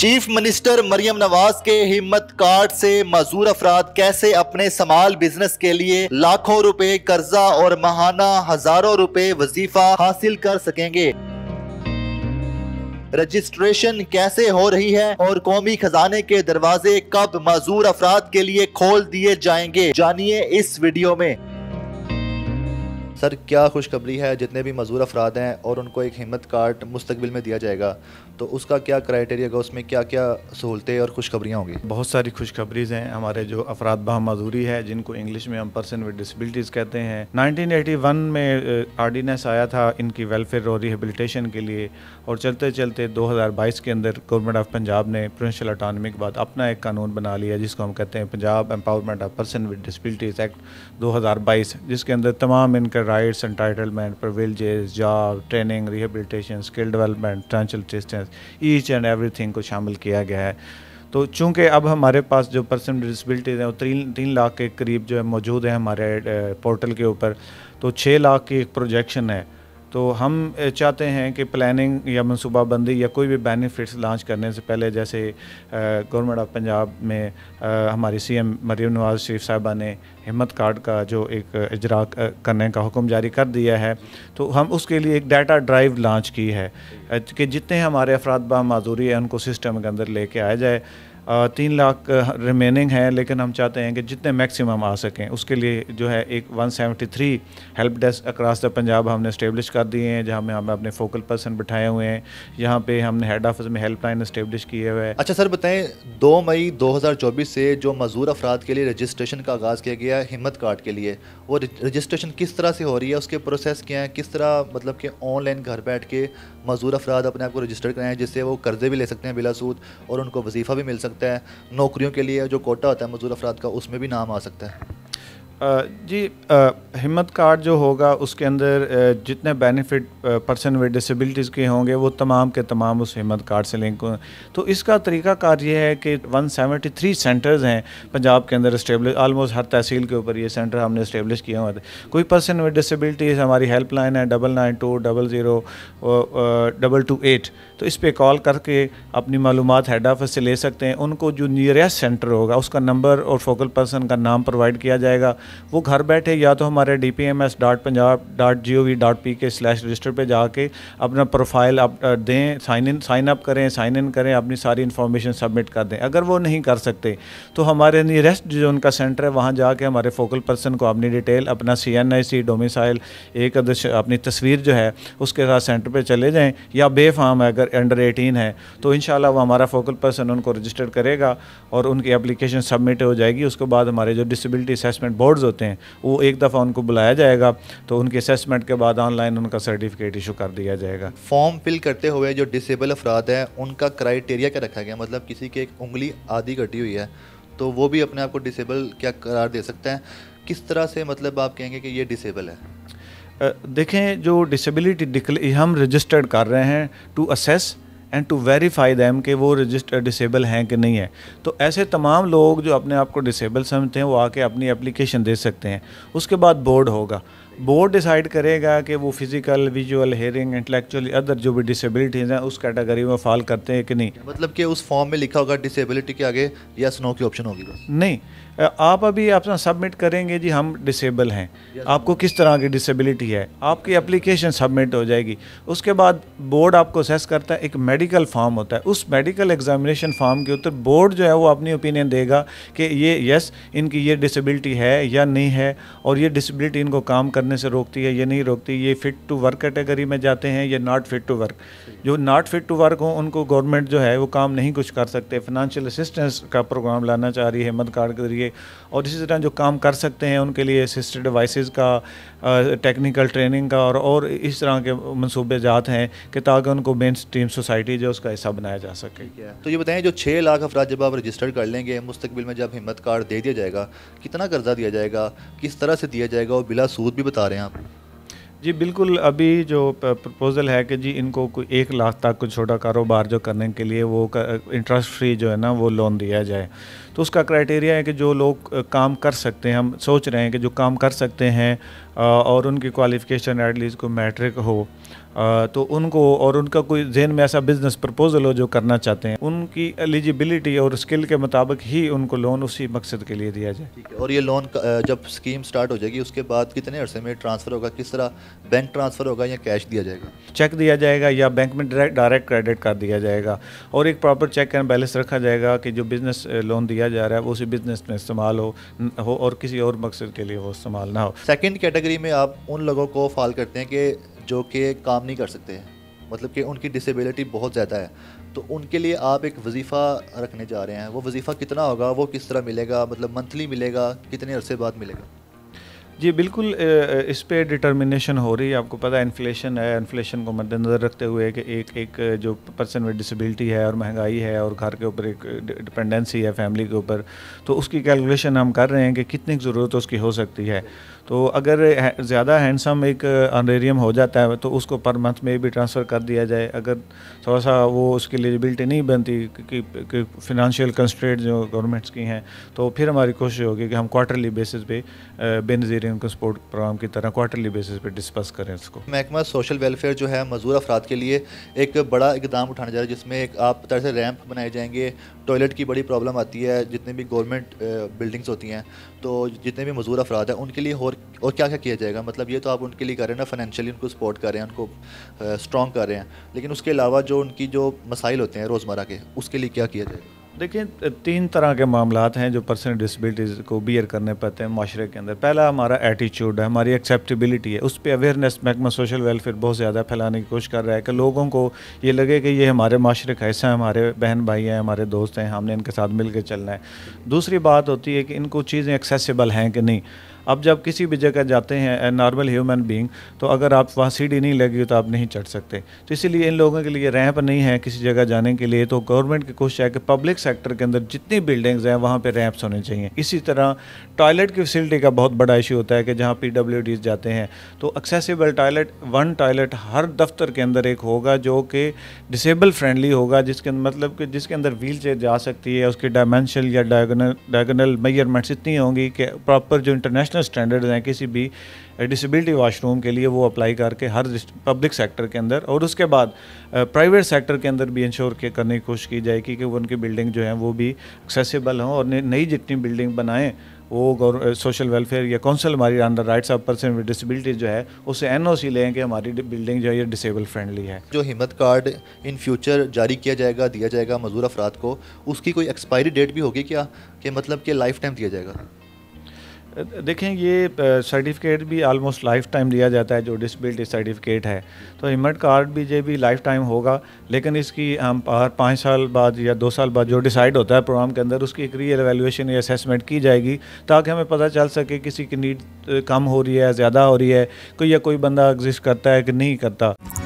chief minister Maryam Nawaz के हिम्मत card से मजदूर अफराद कैसे अपने समाल बिजनेस के लिए लाखों रुपए कर्जा और महाना हजारों रुपए वजीफा हासिल कर सकेंगे रजिस्ट्रेशन कैसे हो रही है और कौमी खजाने के दरवाजे कब मजदूर अफराद के लिए खोल दिए जाएंगे जानिए इस वीडियो में सर क्या खुशखबरी है जितने भी मजदूर अफराद हैं और उनको एक हिम्मत कार्ड मुस्तबिल में दिया जाएगा तो उसका क्या क्राइटेरिया होगा उसमें क्या क्या सहूलतें और खुशखबरियाँ होंगी बहुत सारी खुशखबरीज हैं हमारे जो अफराद बहा मजदूरी है जिनको इंग्लिश में हम पर्सन विद डिसबिलिटीज़ कहते हैं वन में आर्डीनेंस आया था इनकी वेलफेयर और रिहेबिलिटेशन के लिए और चलते चलते बाईस के अंदर गवर्नमेंट ऑफ पंजाब ने प्रोविंशल अटानमी के बाद अपना एक कानून बना लिया जिसको हम कहते हैं Punjab empowerment of person with disabilities act बाईस जिसके अंदर तमाम इनका rights, entitlement, privileges, job, training, rehabilitation, skill development, financial assistance, each and everything को शामिल किया गया है तो चूंकि अब हमारे पास जो पर्सन डिसबिलिटीज़ हैं वो तीन तीन लाख के करीब जो है मौजूद हैं हमारे पोर्टल के ऊपर तो छः लाख की एक प्रोजेक्शन है तो हम चाहते हैं कि प्लानिंग या मनसूबाबंदी या कोई भी बेनिफिट्स लॉन्च करने से पहले जैसे गवर्नमेंट ऑफ पंजाब में हमारी सीएम मरीम नवाज शरीफ साहबा ने हिम्मत कार्ड का जो एक इजरा करने का हुक्म जारी कर दिया है तो हम उसके लिए एक डाटा ड्राइव लॉन्च की है कि जितने हमारे अफराद बा माजूरी है उनको सिस्टम के अंदर लेके आया जाए तीन लाख रिमेनिंग है लेकिन हम चाहते हैं कि जितने मैक्सिमम आ सकें उसके लिए जो है एक 173 help desk across the Punjab हमने इस्टेबलिश कर दिए हैं जहाँ में हम अपने फोकल पर्सन बिठाए हुए हैं यहाँ पे हमने हेड ऑफिस में हेल्पलाइन इस्टेबलिश किए हुए हैं अच्छा सर बताएं दो मई 2024 से जो मजदूर अफराद के लिए रजिस्ट्रेशन का आगाज़ किया गया है हिम्मत कार्ड के लिए वो रजिस्ट्रेशन किस तरह से हो रही है उसके प्रोसेस क्या है किस तरह मतलब कि ऑनलाइन घर बैठ के मजदूर अफराद अपने आप को रजिस्टर कराएँ जिससे वो कर्जे भी ले सकते हैं बिलासूद और उनको वजीफ़ा भी मिल सकता सकते हैं नौकरियों के लिए जो कोटा होता है मजदूर अफराद का उसमें भी नाम आ सकता है जी हिम्मत कार्ड जो होगा उसके अंदर जितने बेनिफिट पर्सन विद डिसेबिलिटीज़ के होंगे वो तमाम के तमाम उस हिम्मत कार्ड से लिंक हों तो इसका तरीका कार ये है कि 173 सेंटर्स हैं पंजाब के अंदर इस्टेब्लिश आलमोस्ट हर तहसील के ऊपर ये सेंटर हमने इस्टेबलिश किए हुए थे कोई पर्सन विद डिसेबिलिटीज़ हमारी हेल्पलाइन है double nine two double zero double two eight तो इस पर कॉल करके अपनी मालूम हेड ऑफिस से ले सकते हैं उनको जो नियरेस्ट सेंटर होगा उसका नंबर और फोकल पर्सन का नाम प्रोवाइड किया जाएगा वो घर बैठे या तो हमारे D P M S dot Punjab dot G O V dot P K slash register पर जाके अपना प्रोफाइल अप दें साइन इन साइन अप करें साइन इन करें अपनी सारी इन्फॉर्मेशन सबमिट कर दें अगर वो नहीं कर सकते तो हमारे नियरेस्ट जो उनका सेंटर है वहाँ जाके हमारे फोकल पर्सन को अपनी डिटेल अपना सी एन आई सी डोमिसाइल एक अपनी तस्वीर जो है उसके साथ सेंटर पर चले जाएँ या बेफाम है अगर अंडर एटीन है तो इन वो हमारा फोकल पर्सन उनको रजिस्टर करेगा और उनकी अप्लीकेशन सबमिट हो जाएगी उसके बाद हमारे जो डिसबिलिटी असेसमेंट बोर्ड डोनर्स होते हैं वो एक दफ़ा उनको बुलाया जाएगा तो उनके असेसमेंट के बाद ऑनलाइन उनका सर्टिफिकेट इशू कर दिया जाएगा फॉर्म फिल करते हुए जो डिसेबल अफराद हैं उनका क्राइटेरिया क्या रखा गया मतलब किसी की एक उंगली आधी कटी हुई है तो वो भी अपने आप को डिसेबल क्या करार दे सकते हैं किस तरह से मतलब आप कहेंगे कि ये डिसेबल है देखें जो डिसेबिलिटी हम रजिस्टर्ड कर रहे हैं to assess and to verify them कि वो रजिस्टर डिसेबल हैं कि नहीं है तो ऐसे तमाम लोग जो अपने आप को डिसेबल समझते हैं वो आके अपनी एप्लीकेशन दे सकते हैं उसके बाद बोर्ड होगा बोर्ड डिसाइड करेगा कि वो physical visual hearing intellectual other जो भी डिसेबिलिटीज़ हैं उस कैटेगरी में फॉल करते हैं कि नहीं मतलब कि उस फॉर्म में लिखा होगा डिसेबिलिटी के आगे या स्नो की ऑप्शन होगी नहीं आप अभी अपना सबमिट करेंगे जी हम डिसेबल हैं आपको किस तरह की डिसेबिलिटी है आपकी एप्लीकेशन सबमिट हो जाएगी उसके बाद बोर्ड आपको असेस करता है एक मेडिकल फॉर्म होता है उस मेडिकल एग्जामिनेशन फॉर्म के ऊपर बोर्ड जो है वो अपनी ओपिनियन देगा कि ये यस इनकी ये डिसेबिलिटी है या नहीं है और ये डिसेबिलिटी इनको काम करने करने से रोकती है ये नहीं रोकती ये फ़िट टू वर्क कैटेगरी में जाते हैं ये नॉट फिट टू वर्क जो नॉट फिट टू वर्क हो उनको गवर्नमेंट जो है वो काम नहीं कुछ कर सकते फिनंशियल असिस्टेंस का प्रोग्राम लाना चाह रही है मद कार्ड के जरिए और इसी तरह जो काम कर सकते हैं उनके लिए असिस्टेड डिवाइसेस का टेक्निकल ट्रेनिंग का और और इस तरह के मनसूबे जात हैं कि ताकि उनको मेन स्ट्रीम सोसाइटी जो उसका हिस्सा बनाया जा सके तो ये बताएं जो छः लाख अफराज जब आप रजिस्टर कर लेंगे मुस्तबिल में जब हिम्मत कार्ड दे दिया जाएगा कितना कर्जा दिया जाएगा किस तरह से दिया जाएगा और बिला सूद भी बता बता रहे हैं आप जी बिल्कुल अभी जो प्रपोज़ल है कि जी इनको कोई एक लाख तक कोई छोटा कारोबार जो करने के लिए वो इंटरेस्ट फ्री जो है ना वो लोन दिया जाए तो उसका क्राइटेरिया है कि जो लोग काम कर सकते हैं हम सोच रहे हैं कि जो काम कर सकते हैं और उनकी क्वालिफ़िकेशन एटलीस्ट को मैट्रिक हो तो उनको और उनका कोई जहन में ऐसा बिजनेस प्रपोजल हो जो करना चाहते हैं उनकी एलिजिबिलिटी और स्किल के मुताबिक ही उनको लोन उसी मकसद के लिए दिया जाए और ये लोन जब स्कीम स्टार्ट हो जाएगी उसके बाद कितने अरसे में ट्रांसफ़र होगा किस तरह बैंक ट्रांसफ़र होगा या कैश दिया जाएगा चेक दिया जाएगा या बैंक में डायरेक्ट डायरेक्ट क्रेडिट कार्ड दिया जाएगा और एक प्रॉपर चेक एंड बैलेंस रखा जाएगा कि जो बिज़नेस लोन दिया जा रहा है वो उसी बिज़नेस में इस्तेमाल हो, हो और किसी और मकसद के लिए वो इस्तेमाल ना हो सेकेंड कैटेगरी में आप उन लोगों को फॉल करते हैं कि जो कि काम नहीं कर सकते मतलब कि उनकी डिसेबिलिटी बहुत ज़्यादा है तो उनके लिए आप एक वजीफ़ा रखने जा रहे हैं वो वजीफ़ा कितना होगा वो किस तरह मिलेगा मतलब मंथली मिलेगा कितने अरसे बाद मिलेगा जी बिल्कुल इस पर डिटर्मिनेशन हो रही है आपको पता है इन्फ्लेशन है इन्फ्लेशन को मद्देनज़र रखते हुए कि एक एक जो पर्सन में डिसेबिलिटी है और महंगाई है और घर के ऊपर एक डिपेंडेंसी है फैमिली के ऊपर तो उसकी कैलकुलेशन हम कर रहे हैं कि कितनी ज़रूरत उसकी हो सकती है तो अगर ज़्यादा हैंडसम एक अनरेरियम हो जाता है तो उसको पर मंथ में भी ट्रांसफ़र कर दिया जाए अगर थोड़ा सा वो उसकी एलिजिबिलिटी नहीं बनती कि, कि फिनंशियल कंस्ट्रेट जो गवर्नमेंट्स की हैं तो फिर हमारी कोशिश होगी कि हम क्वार्टरली बेसिस पे बेनज़ीर हैं उनको सपोर्ट प्रोग्राम की तरह क्वार्टरली बेसिस पे डिस्पस करें उसको महकमा सोशल वेलफेयर जो है मजदूर अफराद के लिए एक बड़ा इकदाम उठाने जा रहा है जिसमें एक आप तरह से रैंप बनाए जाएंगे टॉयलेट की बड़ी प्रॉब्लम आती है जितने भी गवर्नमेंट बिल्डिंग्स होती हैं तो जितने भी मजदूर अफराद हैं उनके लिए और और क्या क्या किया जाएगा मतलब ये तो आप उनके लिए कर रहे हैं ना फाइनेंशियली उनको सपोर्ट कर रहे हैं उनको स्ट्रॉन्ग कर रहे हैं लेकिन उसके अलावा जो उनकी जो मसाइल होते हैं रोज़मर्रा के उसके लिए क्या किया जाएगा देखिए तीन तरह के मामला हैं जो पर्सनल डिसबिलिटीज़ को बियर करने पड़ते हैं माशरे के अंदर पहला हमारा एटीट्यूड है हमारी एक्सेप्टेबिलिटी है उस पर अवेयरनेस महकमा सोशल वेलफेयर बहुत ज़्यादा फैलाने की कोशिश कर रहा है कि लोगों को ये लगे कि ये हमारे माशरे का हिस्सा है हमारे बहन भाई हैं हमारे दोस्त हैं हमने इनके साथ मिल के चलना है दूसरी बात होती है कि इनको चीज़ें एक्सेसिबल हैं कि नहीं अब जब किसी भी जगह जाते हैं ए नॉर्मल ह्यूमन बींग तो अगर आप वहाँ सीढ़ी नहीं लगी तो आप नहीं चढ़ सकते तो इसीलिए इन लोगों के लिए रैंप नहीं है किसी जगह जाने के लिए तो गवर्नमेंट की कोशिश है कि पब्लिक सेक्टर के अंदर जितनी बिल्डिंग्स हैं वहाँ पर रैंप्स होने चाहिए इसी तरह टॉयलेट की फैसिलिटी का बहुत बड़ा इशू होता है कि जहाँ पी जाते हैं तो एक्सेसिबल टॉयलेट वन टॉयलेट हर दफ्तर के अंदर एक होगा जो कि डिसेबल फ्रेंडली होगा जिसके मतलब कि जिसके अंदर व्हील चेयर जा सकती है उसकी डायमेंशन या डायगोनल डायगोनल मेजरमेंट्स इतनी होंगी कि प्रॉपर जो इंटरनेशनल नेशनल स्टैंडर्ड हैं किसी भी डिसेबिलिटी uh, वाशरूम के लिए वो अप्लाई करके हर पब्लिक सेक्टर के अंदर और उसके बाद प्राइवेट uh, सेक्टर के अंदर भी इंश्योर के करने की कोशिश की जाएगी कि उनकी बिल्डिंग जो है वो भी एक्सेसिबल हों और नई जितनी बिल्डिंग बनाएँ वो सोशल वेलफेयर uh, या काउंसिल हमारी under rights of person with disability जो है उसे एन ओ सी लें कि हमारी बिल्डिंग जो है ये डिसेबल फ्रेंडली है जो हिम्मत कार्ड इन फ्यूचर जारी किया जाएगा दिया जाएगा मजदूर अफराद को उसकी कोई एक्सपायरी डेट भी होगी क्या कि मतलब कि लाइफ टाइम दिया जाएगा देखें ये सर्टिफिकेट भी आलमोस्ट लाइफ टाइम लिया जाता है जो डिसबिलिटी सर्टिफिकेट है तो हिम्मत कार्ड भी ये भी लाइफ टाइम होगा लेकिन इसकी हम हर पाँच साल बाद या दो साल बाद जो डिसाइड होता है प्रोग्राम के अंदर उसकी एक रियल एवेल्यूशन या असेसमेंट की जाएगी ताकि हमें पता चल सके किसी की नीड कम हो रही है ज़्यादा हो रही है कोई या कोई बंदा एग्जिस्ट करता है कि नहीं करता